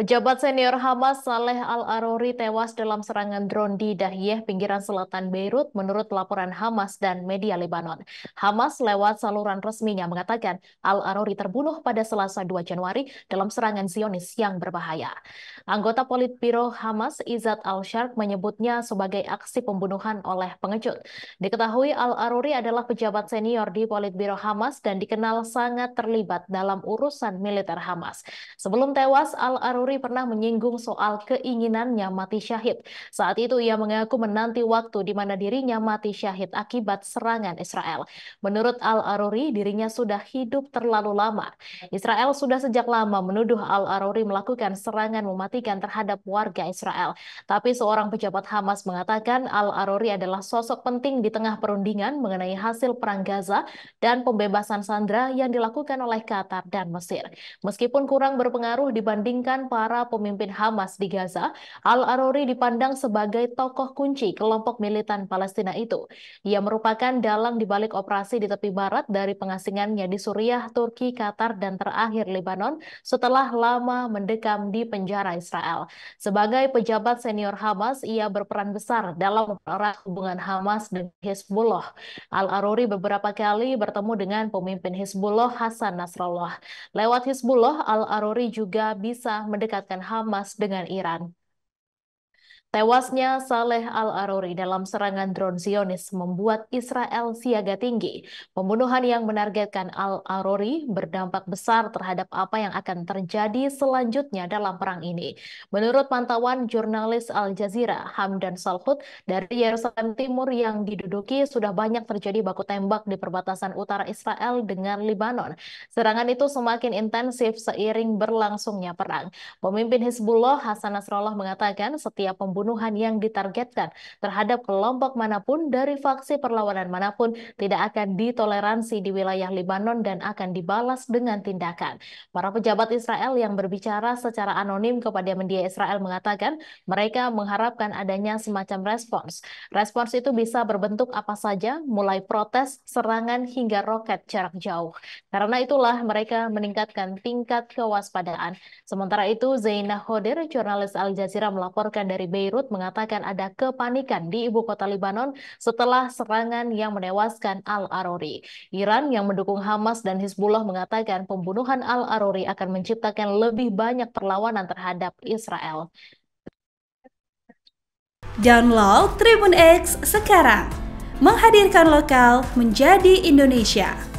Pejabat senior Hamas Saleh al arori tewas dalam serangan drone di Dahiyeh, pinggiran selatan Beirut, menurut laporan Hamas dan media Lebanon. Hamas lewat saluran resminya mengatakan al arori terbunuh pada selasa 2 Januari dalam serangan Zionis yang berbahaya. Anggota Politbiro Hamas Izat Al-Shark menyebutnya sebagai aksi pembunuhan oleh pengecut. Diketahui al arori adalah pejabat senior di Politbiro Hamas dan dikenal sangat terlibat dalam urusan militer Hamas. Sebelum tewas, al arori Polri pernah menyinggung soal keinginannya mati syahid. Saat itu ia mengaku menanti waktu di mana dirinya mati syahid akibat serangan Israel. Menurut Al-Aruri, dirinya sudah hidup terlalu lama. Israel sudah sejak lama menuduh Al-Aruri melakukan serangan mematikan terhadap warga Israel. Tapi seorang pejabat Hamas mengatakan Al-Aruri adalah sosok penting di tengah perundingan mengenai hasil perang Gaza dan pembebasan Sandra yang dilakukan oleh Qatar dan Mesir. Meskipun kurang berpengaruh dibandingkan para para pemimpin Hamas di Gaza, Al-Arori dipandang sebagai tokoh kunci kelompok militan Palestina itu. Ia merupakan dalang dibalik operasi di tepi barat dari pengasingannya di Suriah, Turki, Qatar, dan terakhir Lebanon setelah lama mendekam di penjara Israel. Sebagai pejabat senior Hamas, ia berperan besar dalam mempererat hubungan Hamas dan Hezbollah. Al-Arori beberapa kali bertemu dengan pemimpin Hezbollah Hasan Nasrallah. Lewat Hezbollah, Al-Arori juga bisa mendekatkan Hamas dengan Iran. Tewasnya Saleh Al-Aruri dalam serangan drone Zionis membuat Israel siaga tinggi. Pembunuhan yang menargetkan Al-Aruri berdampak besar terhadap apa yang akan terjadi selanjutnya dalam perang ini. Menurut pantauan jurnalis Al Jazeera, Hamdan Salhut dari Yerusalem Timur yang diduduki sudah banyak terjadi baku tembak di perbatasan utara Israel dengan Lebanon. Serangan itu semakin intensif seiring berlangsungnya perang. Pemimpin Hizbullah Hasan Nasrallah mengatakan setiap pembunuhan pembunuhan yang ditargetkan terhadap kelompok manapun dari faksi perlawanan manapun tidak akan ditoleransi di wilayah Lebanon dan akan dibalas dengan tindakan. Para pejabat Israel yang berbicara secara anonim kepada media Israel mengatakan mereka mengharapkan adanya semacam respons. Respons itu bisa berbentuk apa saja, mulai protes, serangan, hingga roket jarak jauh. Karena itulah mereka meningkatkan tingkat kewaspadaan. Sementara itu, Zainah Hodir, jurnalis Al Jazeera melaporkan dari Beirut, Beirut mengatakan ada kepanikan di ibu kota Lebanon setelah serangan yang menewaskan Al-Arori. Iran yang mendukung Hamas dan Hizbullah mengatakan pembunuhan Al-Arori akan menciptakan lebih banyak perlawanan terhadap Israel. Download Tribun X sekarang. Menghadirkan lokal menjadi Indonesia.